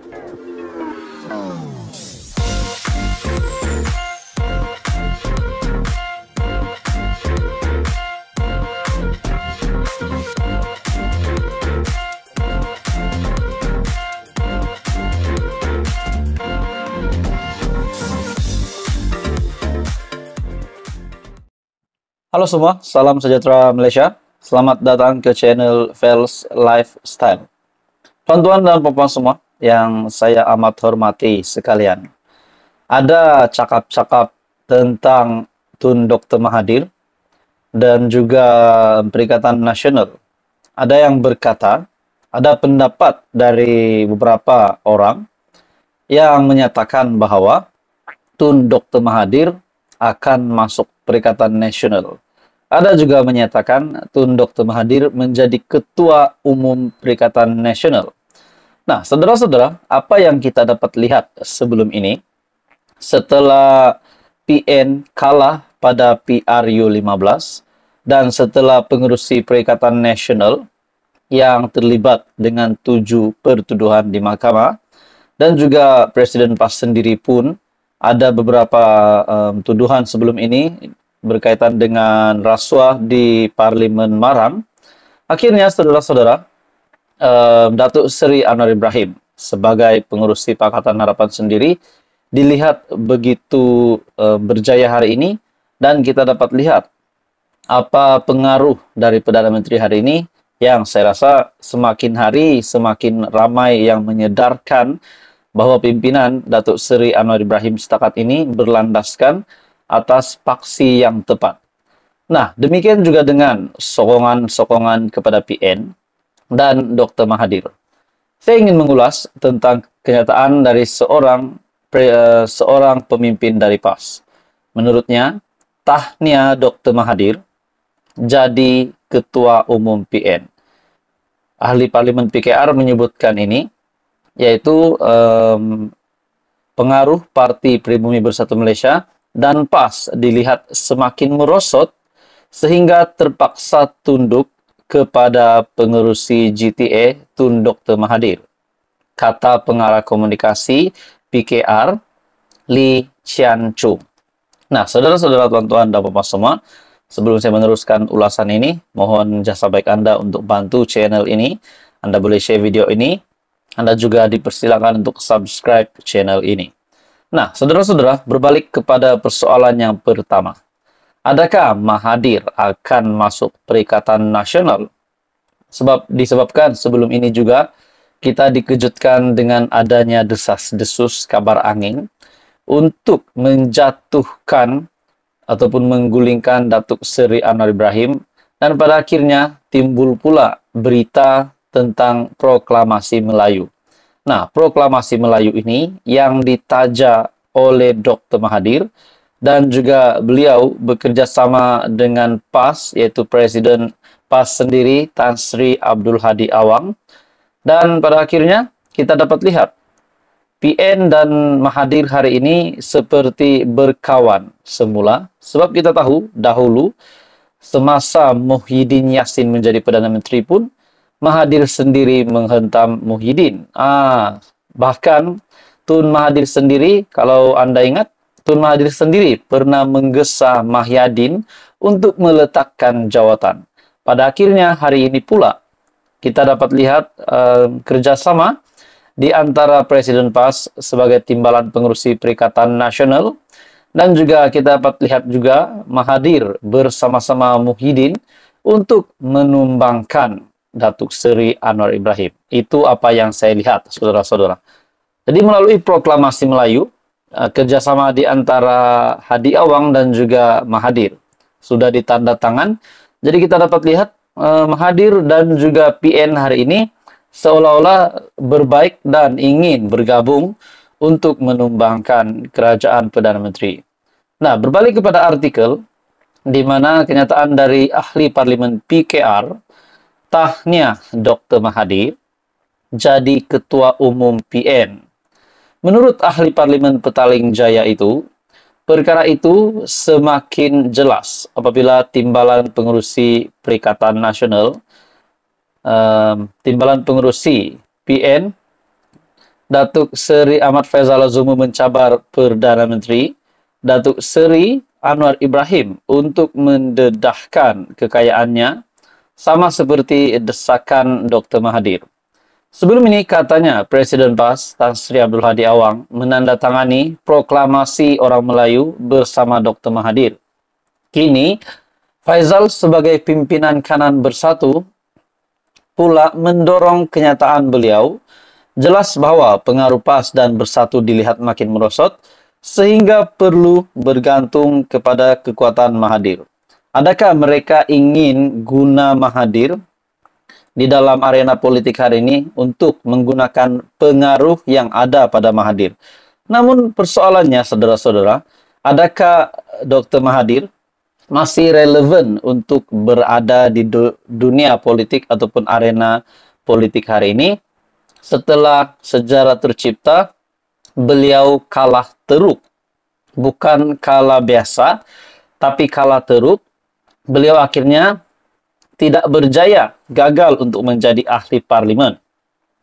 Halo semua, salam sejahtera Malaysia. Selamat datang ke channel Fels Lifestyle. Tuan-tuan dan puan-puan semua, yang saya amat hormati sekalian. Ada cakap-cakap tentang Tun Dr. Mahadir dan juga Perikatan Nasional. Ada yang berkata, ada pendapat dari beberapa orang yang menyatakan bahwa Tun Dr. Mahadir akan masuk Perikatan Nasional. Ada juga menyatakan Tun Dr. Mahadir menjadi Ketua Umum Perikatan Nasional. Nah, saudara-saudara, apa yang kita dapat lihat sebelum ini? Setelah PN kalah pada PRU 15 dan setelah pengerusi Perikatan Nasional yang terlibat dengan tujuh pertuduhan di mahkamah dan juga Presiden PAS sendiri pun ada beberapa um, tuduhan sebelum ini berkaitan dengan rasuah di Parlimen Maran, Akhirnya, saudara-saudara, uh, Datuk Seri Anwar Ibrahim sebagai pengurus di Pakatan Harapan sendiri dilihat begitu uh, berjaya hari ini dan kita dapat lihat apa pengaruh dari Perdana Menteri hari ini yang saya rasa semakin hari semakin ramai yang menyedarkan bahwa pimpinan Datuk Seri Anwar Ibrahim setakat ini berlandaskan atas paksi yang tepat. Nah, demikian juga dengan sokongan-sokongan kepada PN dan Dr. Mahadir, Saya ingin mengulas tentang kenyataan dari seorang pre, eh, seorang pemimpin dari PAS. Menurutnya, tahnia Dr. Mahadir jadi ketua umum PN. Ahli parlimen PKR menyebutkan ini yaitu um, pengaruh Parti Pribumi Bersatu Malaysia dan PAS dilihat semakin merosot sehingga terpaksa tunduk kepada pengerusi GTA Tun Dr. Mahathir. Kata pengarah komunikasi PKR Lee Chian Chu. Nah, saudara-saudara tuan-tuan dan bapak semua, sebelum saya meneruskan ulasan ini, mohon jasa baik Anda untuk bantu channel ini. Anda boleh share video ini. Anda juga dipersilakan untuk subscribe channel ini. Nah, saudara-saudara, berbalik kepada persoalan yang pertama. Adakah Mahathir akan masuk perikatan nasional? Sebab disebabkan sebelum ini juga kita dikejutkan dengan adanya desas-desus kabar angin untuk menjatuhkan ataupun menggulingkan Datuk Seri Anwar Ibrahim dan pada akhirnya timbul pula berita tentang proklamasi Melayu. Nah, proklamasi Melayu ini yang ditaja oleh Dr. Mahathir dan juga beliau bekerja sama dengan PAS yaitu Presiden PAS sendiri Tan Sri Abdul Hadi Awang dan pada akhirnya kita dapat lihat PN dan Mahathir hari ini seperti berkawan semula sebab kita tahu dahulu semasa Muhyiddin Yassin menjadi Perdana Menteri pun Mahathir sendiri menghentam Muhyiddin ah bahkan Tun Mahathir sendiri kalau Anda ingat Tun Mahathir sendiri pernah menggesa Mahyadin untuk meletakkan jawatan. Pada akhirnya hari ini pula kita dapat lihat uh, kerjasama di antara Presiden PAS sebagai timbalan pengurusi Perikatan Nasional dan juga kita dapat lihat juga Mahadir bersama-sama Muhyiddin untuk menumbangkan Datuk Seri Anwar Ibrahim. Itu apa yang saya lihat, saudara-saudara. Jadi melalui proklamasi Melayu, Eh, kerjasama di antara Hadi Awang dan juga Mahadir sudah ditanda tangan. Jadi kita dapat lihat eh, Mahadir dan juga PN hari ini seolah-olah berbaik dan ingin bergabung untuk menumbangkan kerajaan Perdana Menteri. Nah, berbalik kepada artikel di mana kenyataan dari ahli parlimen PKR tahniah Dr. Mahadir jadi ketua umum PN. Menurut ahli parlimen Petaling Jaya itu, perkara itu semakin jelas apabila timbalan pengurusi Perikatan Nasional, um, timbalan pengurusi PN, Datuk Seri Ahmad Faisal Azumu mencabar Perdana Menteri, Datuk Seri Anwar Ibrahim untuk mendedahkan kekayaannya sama seperti desakan Dr. Mahathir. Sebelum ini katanya Presiden PAS Tan Sri Abdul Hadi Awang menandatangani proklamasi orang Melayu bersama Dr. Mahathir. Kini Faizal sebagai pimpinan kanan bersatu pula mendorong kenyataan beliau jelas bahwa pengaruh PAS dan bersatu dilihat makin merosot sehingga perlu bergantung kepada kekuatan Mahathir. Adakah mereka ingin guna Mahathir di dalam arena politik hari ini untuk menggunakan pengaruh yang ada pada Mahathir. Namun persoalannya saudara-saudara, adakah Dr. Mahathir masih relevan untuk berada di du dunia politik ataupun arena politik hari ini setelah sejarah tercipta beliau kalah teruk bukan kalah biasa tapi kalah teruk beliau akhirnya tidak berjaya, gagal untuk menjadi ahli parlimen.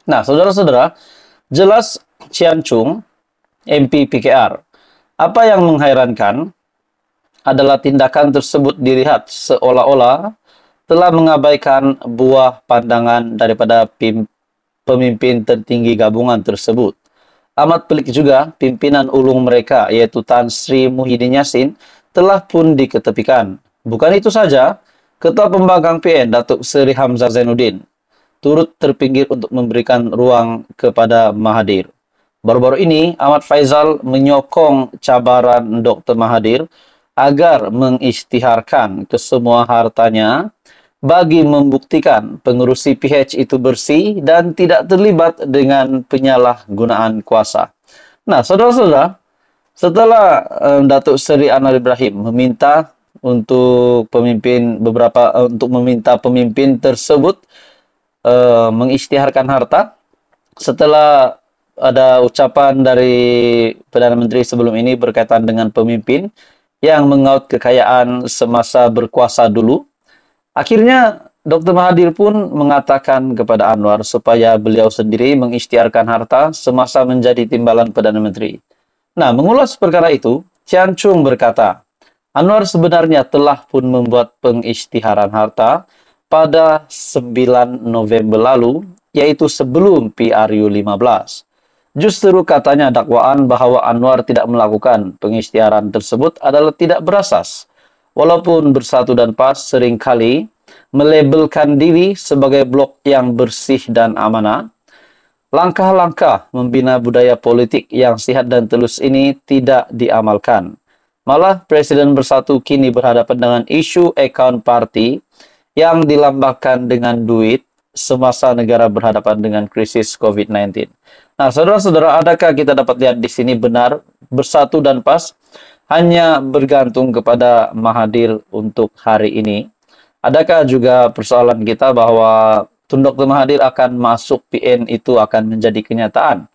Nah, saudara-saudara, jelas Cian Chung, MP PKR, apa yang menghairankan adalah tindakan tersebut dilihat seolah-olah telah mengabaikan buah pandangan daripada pemimpin tertinggi gabungan tersebut. Amat pelik juga pimpinan ulung mereka yaitu Tan Sri Muhyiddin Yassin telah pun diketepikan. Bukan itu saja, Ketua Pembangkang PN Datuk Seri Hamzah Zainuddin turut terpinggir untuk memberikan ruang kepada Mahathir. Baru-baru ini, Ahmad Faizal menyokong cabaran Dr. Mahathir agar mengistiharkan kesemua hartanya bagi membuktikan pengurusi PH itu bersih dan tidak terlibat dengan penyalahgunaan kuasa. Nah, saudara-saudara, setelah um, Datuk Seri Anwar Ibrahim meminta untuk pemimpin beberapa eh, untuk meminta pemimpin tersebut uh, eh, mengistiharkan harta setelah ada ucapan dari Perdana Menteri sebelum ini berkaitan dengan pemimpin yang mengaut kekayaan semasa berkuasa dulu. Akhirnya Dr. Mahathir pun mengatakan kepada Anwar supaya beliau sendiri mengistiarkan harta semasa menjadi timbalan Perdana Menteri. Nah, mengulas perkara itu, Chan Chung berkata, Anwar sebenarnya telah pun membuat pengisytiharan harta pada 9 November lalu, yaitu sebelum PRU 15. Justru katanya dakwaan bahwa Anwar tidak melakukan pengisytiharan tersebut adalah tidak berasas. Walaupun bersatu dan pas seringkali melabelkan diri sebagai blok yang bersih dan amanah, langkah-langkah membina budaya politik yang sehat dan telus ini tidak diamalkan. Malah Presiden Bersatu kini berhadapan dengan isu account party yang dilambangkan dengan duit semasa negara berhadapan dengan krisis COVID-19. Nah, saudara-saudara, adakah kita dapat lihat di sini benar, bersatu dan pas? Hanya bergantung kepada Mahathir untuk hari ini. Adakah juga persoalan kita bahwa tunduk ke Mahathir akan masuk PN itu akan menjadi kenyataan?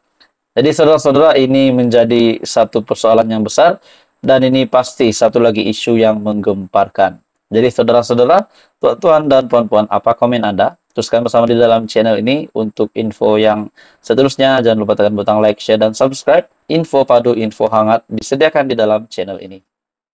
Jadi saudara-saudara ini menjadi satu persoalan yang besar dan ini pasti satu lagi isu yang menggemparkan. Jadi saudara-saudara, tuan-tuan dan puan-puan, apa komen Anda? Teruskan bersama di dalam channel ini untuk info yang seterusnya. Jangan lupa tekan butang like, share, dan subscribe. Info padu, info hangat disediakan di dalam channel ini.